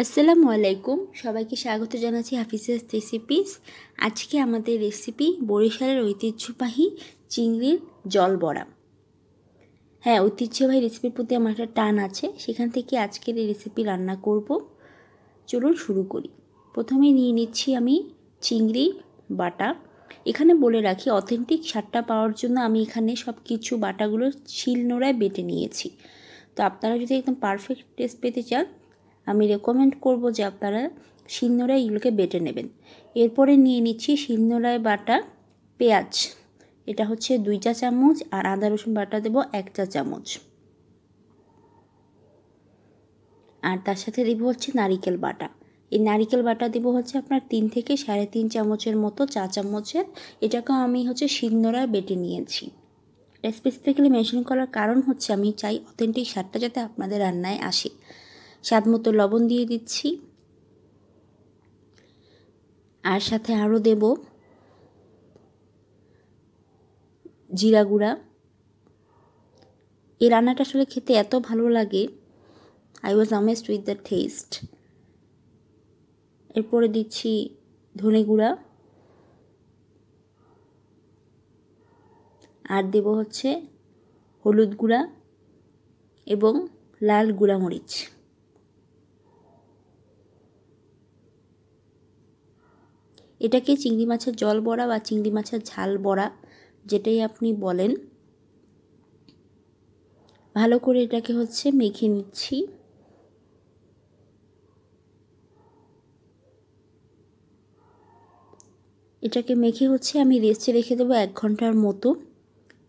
আসসালামু আলাইকুম সবাইকে স্বাগত জানাচ্ছি হাফিজাস রেসিপিস আজকে আমাদের রেসিপি বরিশালের ঐতিহ্যবাহী চিংড়ির জল বড়া হ্যাঁ ঐতিহ্যবাহী রেসিপির প্রতি আমার একটা টান আছে সেখান থেকে আজকের এই রেসিপি রান্না করব চলুন শুরু করি প্রথমে নিয়ে নিচ্ছি আমি চিংড়ি বাটা এখানে বলে রাখি অথেন্টিক সারটা পাওয়ার জন্য আমি এখানে সব কিছু বাটাগুলো নোড়ায় বেটে নিয়েছি তো আপনারা যদি একদম পারফেক্ট টেস্ট পেতে চান আমি রেকমেন্ড করব যে আপনারা শিলনোড়া এগুলোকে বেটে নেবেন এরপরে নিয়ে নিচ্ছি শিলনোড়ায় বাটা পেঁয়াজ এটা হচ্ছে দুই চা চামচ আর আদা রসুন বাটা দেব এক চা চামচ আর তার সাথে দেব হচ্ছে নারিকেল বাটা এই নারিকেল বাটা দেবো হচ্ছে আপনার তিন থেকে সাড়ে তিন চামচের মতো চা চামচের এটাকেও আমি হচ্ছে শিলনোড়ায় বেটে নিয়েছি স্পেসিফিক্যালি মেনশন করার কারণ হচ্ছে আমি চাই অথেন্টিক স্বাদটা যাতে আপনাদের রান্নায় আসে স্বাদ মতো লবণ দিয়ে দিচ্ছি আর সাথে আরও দেব জিরা গুঁড়া এই রান্নাটা আসলে খেতে এত ভালো লাগে I was amazed with the taste এরপরে দিচ্ছি ধনে গুঁড়া আর দেব হচ্ছে হলুদ গুঁড়া এবং লাল গুঁড়া মরিচ এটাকে চিংড়ি মাছের জল বড়া বা চিংড়ি মাছের ঝাল বড়া যেটাই আপনি বলেন ভালো করে এটাকে হচ্ছে মেখে নিচ্ছি এটাকে মেখে হচ্ছে আমি রেস্টে রেখে দেবো এক ঘন্টার মতো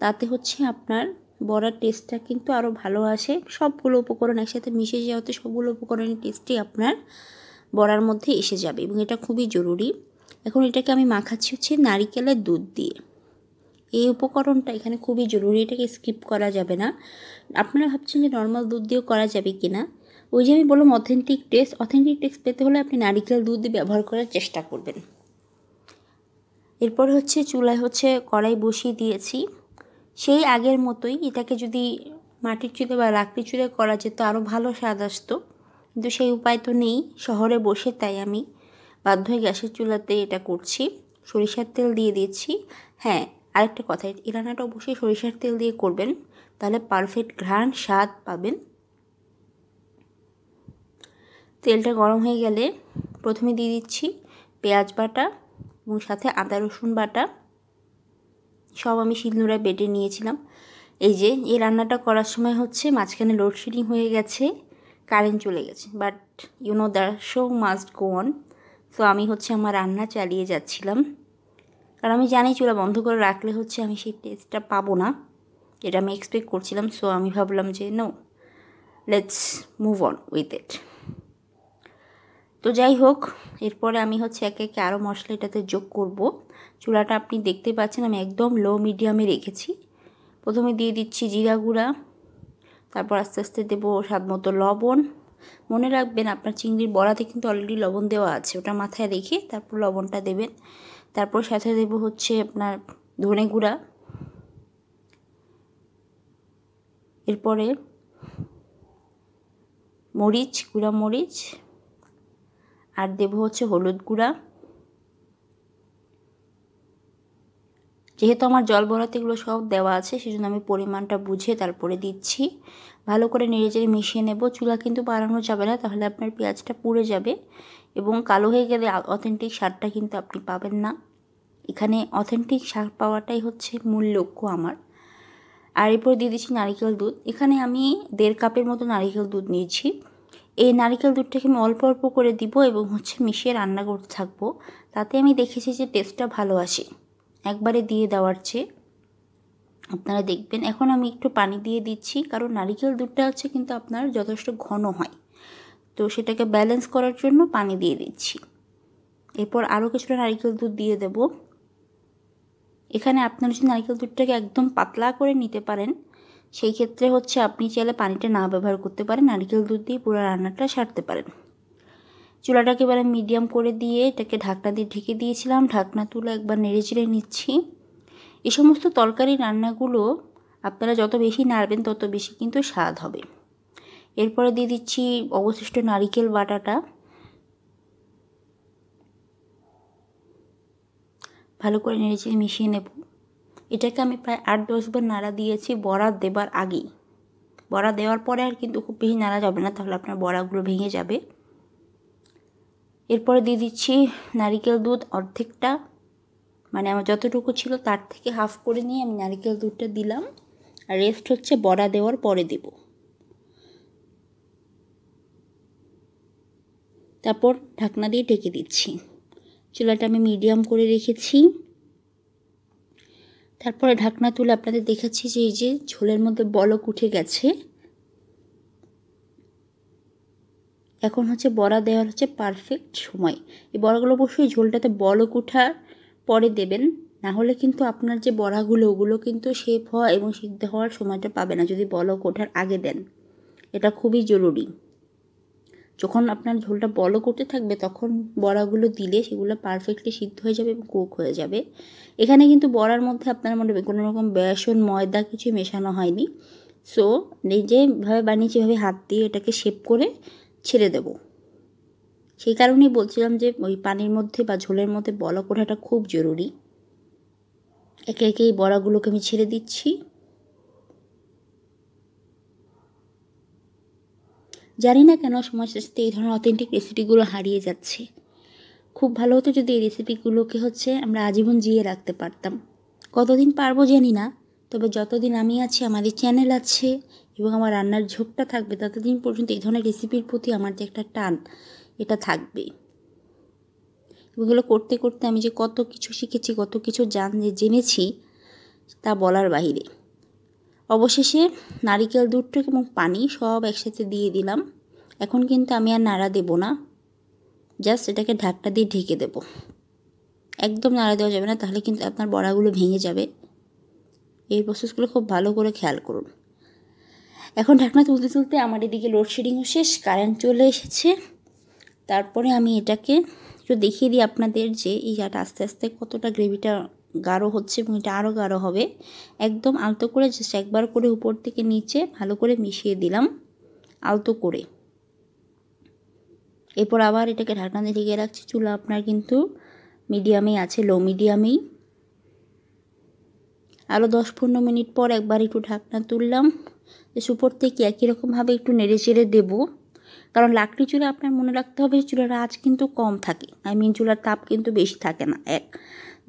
তাতে হচ্ছে আপনার বড়ার টেস্টটা কিন্তু আরও ভালো আসে সবগুলো উপকরণ একসাথে মিশে যাওয়াতে সবগুলো উপকরণের টেস্টই আপনার বড়ার মধ্যে এসে যাবে এবং এটা খুবই জরুরি এখন এটাকে আমি মাখাচ্ছি হচ্ছে নারিকেলের দুধ দিয়ে এই উপকরণটা এখানে খুবই জরুরি এটাকে স্কিপ করা যাবে না আপনারা ভাবছেন যে নর্মাল দুধ দিয়েও করা যাবে কি না ওই যে আমি বললাম অথেন্টিক টেস্ট অথেন্টিক টেস্ট পেতে হলে আপনি নারিকেল দুধ ব্যবহার করার চেষ্টা করবেন এরপর হচ্ছে চুলায় হচ্ছে কড়াই বসিয়ে দিয়েছি সেই আগের মতোই এটাকে যদি মাটির চুলে বা লাকড়ি চুলে করা যেত আরও ভালো স্বাদ আসতো কিন্তু সেই উপায় তো নেই শহরে বসে তাই আমি বাধ্য হয়ে গ্যাসের চুলাতে এটা করছি সরিষার তেল দিয়ে দিচ্ছি হ্যাঁ আরেকটা কথা এই রান্নাটা অবশ্যই সরিষার তেল দিয়ে করবেন তাহলে পারফেক্ট ঘ্রাণ স্বাদ পাবেন তেলটা গরম হয়ে গেলে প্রথমে দিয়ে দিচ্ছি পেঁয়াজ বাটা এবং সাথে আদা রসুন বাটা সব আমি শিলনোড়ায় বেটে নিয়েছিলাম এই যে এই রান্নাটা করার সময় হচ্ছে মাঝখানে লোডশেডিং হয়ে গেছে কারেন্ট চলে গেছে but you know the show must go on তো আমি হচ্ছে আমার রান্না চালিয়ে যাচ্ছিলাম কারণ আমি জানি চুলা বন্ধ করে রাখলে হচ্ছে আমি সেই টেস্টটা পাবো না যেটা আমি এক্সপেক্ট করছিলাম সো আমি ভাবলাম যে no let's move on with it তো যাই হোক এরপরে আমি হচ্ছে একে একে আরও মশলা এটাতে যোগ করব চুলাটা আপনি দেখতে পাচ্ছেন আমি একদম লো মিডিয়ামে রেখেছি প্রথমে দিয়ে দিচ্ছি জিরা গুঁড়া তারপর আস্তে আস্তে দেবো স্বাদ মতো লবণ মনে রাখবেন আপনার চিংড়ির বড়াতে কিন্তু অলরেডি লবণ দেওয়া আছে ওটা মাথায় রেখে তারপর লবণটা দেবেন তারপর সাথে দেব হচ্ছে আপনার ধনে গুঁড়া এরপরে মরিচ গুঁড়া মরিচ আর দেব হচ্ছে হলুদ গুঁড়া যেহেতু আমার জল বরাতিগুলো সব দেওয়া আছে সেজন্য আমি পরিমাণটা বুঝে তারপরে দিচ্ছি ভালো করে নেড়ে চেড়ে মিশিয়ে নেব চুলা কিন্তু বাড়ানো যাবে না তাহলে আপনার পেঁয়াজটা পুড়ে যাবে এবং কালো হয়ে গেলে অথেন্টিক স্বাদটা কিন্তু আপনি পাবেন না এখানে অথেন্টিক স্বাদ পাওয়াটাই হচ্ছে মূল লক্ষ্য আমার আর এরপর দিয়ে দিচ্ছি নারিকেল দুধ এখানে আমি দেড় কাপের মতো নারিকেল দুধ নিয়েছি এই নারিকেল দুধটাকে আমি অল্প অল্প করে দিব এবং হচ্ছে মিশিয়ে রান্না করতে থাকবো তাতে আমি দেখেছি যে টেস্টটা ভালো আসে একবারে দিয়ে দেওয়ার চেয়ে আপনারা দেখবেন এখন আমি একটু পানি দিয়ে দিচ্ছি কারণ নারিকেল দুধটা হচ্ছে কিন্তু আপনার যথেষ্ট ঘন হয় তো সেটাকে ব্যালেন্স করার জন্য পানি দিয়ে দিচ্ছি এরপর আরও কিছুটা নারিকেল দুধ দিয়ে দেব এখানে আপনারা যদি নারিকেল দুধটাকে একদম পাতলা করে নিতে পারেন সেই ক্ষেত্রে হচ্ছে আপনি চাইলে পানিটা না ব্যবহার করতে পারেন নারিকেল দুধ দিয়ে পুরো রান্নাটা সারতে পারেন চুলাটাকে এবারে মিডিয়াম করে দিয়ে এটাকে ঢাকনা দিয়ে ঢেকে দিয়েছিলাম ঢাকনা তুলে একবার নেড়ে চেড়ে নিচ্ছি এ সমস্ত তরকারি রান্নাগুলো আপনারা যত বেশি নাড়বেন তত বেশি কিন্তু স্বাদ হবে এরপরে দিয়ে দিচ্ছি অবশিষ্ট নারিকেল বাটাটা ভালো করে নেড়ে চেড়ে মিশিয়ে নেব এটাকে আমি প্রায় আট দশবার নাড়া দিয়েছি বড়া দেবার আগেই বড়া দেওয়ার পরে আর কিন্তু খুব বেশি নাড়া যাবে না তাহলে আপনার বড়াগুলো ভেঙে যাবে এরপরে দিয়ে দিচ্ছি নারিকেল দুধ অর্ধেকটা মানে আমার যতটুকু ছিল তার থেকে হাফ করে নিয়ে আমি নারিকেল দুধটা দিলাম আর রেস্ট হচ্ছে বড়া দেওয়ার পরে দেব তারপর ঢাকনা দিয়ে ঢেকে দিচ্ছি চুলাটা আমি মিডিয়াম করে রেখেছি তারপরে ঢাকনা তুলে আপনাদের দেখাচ্ছি যে এই যে ঝোলের মধ্যে বলক উঠে গেছে এখন হচ্ছে বড়া দেওয়ার হচ্ছে পারফেক্ট সময় এই বড়াগুলো অবশ্যই ঝোলটাতে বলক উঠার পরে দেবেন না হলে কিন্তু আপনার যে বড়াগুলো ওগুলো কিন্তু শেপ হওয়া এবং সিদ্ধ হওয়ার সময়টা পাবে না যদি বলক ওঠার আগে দেন এটা খুবই জরুরি যখন আপনার ঝোলটা বলো করতে থাকবে তখন বড়াগুলো দিলে সেগুলো পারফেক্টলি সিদ্ধ হয়ে যাবে এবং কুক হয়ে যাবে এখানে কিন্তু বড়ার মধ্যে আপনার মনে কোনো রকম বেসন ময়দা কিছু মেশানো হয়নি সো নিজেভাবে বানিয়েছি ভাবে হাত দিয়ে এটাকে শেপ করে ছেড়ে দেব সেই কারণেই বলছিলাম যে ওই পানির মধ্যে বা ঝোলের মধ্যে বলা কোঠাটা খুব জরুরি একে একে এই বড়াগুলোকে আমি ছেড়ে দিচ্ছি জানি না কেন সময় সাথে এই ধরনের অথেন্টিক রেসিপিগুলো হারিয়ে যাচ্ছে খুব ভালো হতো যদি এই রেসিপিগুলোকে হচ্ছে আমরা আজীবন জিয়ে রাখতে পারতাম কতদিন পারবো জানি না তবে যতদিন আমি আছি আমাদের চ্যানেল আছে এবং আমার রান্নার ঝোঁকটা থাকবে ততদিন পর্যন্ত এই ধরনের রেসিপির প্রতি আমার যে একটা টান এটা থাকবে এগুলো করতে করতে আমি যে কত কিছু শিখেছি কত কিছু জান জেনেছি তা বলার বাহিরে অবশেষে নারিকেল দুধটা এবং পানি সব একসাথে দিয়ে দিলাম এখন কিন্তু আমি আর নাড়া দেব না জাস্ট এটাকে ঢাকটা দিয়ে ঢেকে দেব একদম নাড়া দেওয়া যাবে না তাহলে কিন্তু আপনার বড়াগুলো ভেঙে যাবে এই প্রসেসগুলো খুব ভালো করে খেয়াল করুন এখন ঢাকনা তুলতে তুলতে আমার এদিকে লোডশেডিংও শেষ কারেন্ট চলে এসেছে তারপরে আমি এটাকে একটু দেখিয়ে দিই আপনাদের যে এই যাটা আস্তে আস্তে কতটা গ্রেভিটা গাঢ় হচ্ছে এবং এটা আরও গাঢ় হবে একদম আলতো করে জাস্ট একবার করে উপর থেকে নিচে ভালো করে মিশিয়ে দিলাম আলতো করে এরপর আবার এটাকে ঢাকনা দিয়ে ঢেকে রাখছি চুলা আপনার কিন্তু মিডিয়ামেই আছে লো মিডিয়ামেই আরও দশ পনেরো মিনিট পর একবার একটু ঢাকনা তুললাম যে উপর থেকে একই রকমভাবে একটু নেড়ে চেড়ে দেবো কারণ লাকড়ি চুলা আপনার মনে রাখতে হবে চুলার আঁচ কিন্তু কম থাকে আই মিন চুলার তাপ কিন্তু বেশি থাকে না এক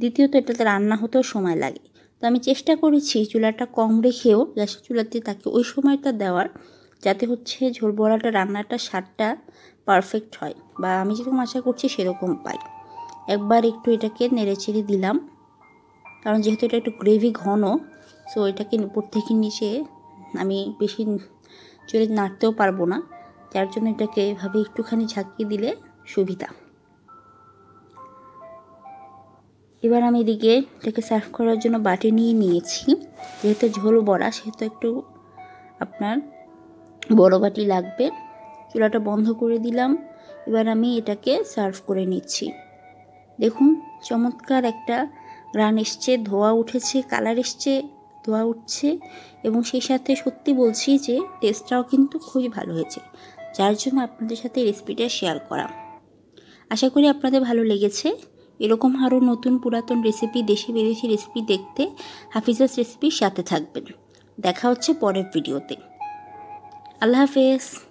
দ্বিতীয়ত এটাতে রান্না হতেও সময় লাগে তো আমি চেষ্টা করেছি চুলাটা কম রেখেও গ্যাসের চুলাতে তাকে ওই সময়টা দেওয়ার যাতে হচ্ছে ঝোল বড়াটা রান্নাটা স্বাদটা পারফেক্ট হয় বা আমি যেরকম আশা করছি সেরকম পাই একবার একটু এটাকে নেড়ে চেড়ে দিলাম কারণ যেহেতু এটা একটু গ্রেভি ঘন সো এটাকে উপর থেকে নিচে আমি বেশি চলে নাড়তেও পারবো না যার জন্য এটাকে এভাবে একটুখানি ঝাঁকিয়ে দিলে সুবিধা এবার আমি এদিকে এটাকে সার্ভ করার জন্য বাটি নিয়ে নিয়েছি যেহেতু ঝোল বড়া সেহেতু একটু আপনার বড় বাটি লাগবে চুলাটা বন্ধ করে দিলাম এবার আমি এটাকে সার্ভ করে নিচ্ছি দেখুন চমৎকার একটা রান এসছে ধোয়া উঠেছে কালার এসছে ধোয়া উঠছে এবং সেই সাথে সত্যি বলছি যে টেস্টটাও কিন্তু খুবই ভালো হয়েছে যার জন্য আপনাদের সাথে রেসিপিটা শেয়ার করা আশা করি আপনাদের ভালো লেগেছে এরকম আরও নতুন পুরাতন রেসিপি দেশি বিদেশি রেসিপি দেখতে হাফিজাস রেসিপির সাথে থাকবেন দেখা হচ্ছে পরের ভিডিওতে আল্লাহ হাফেজ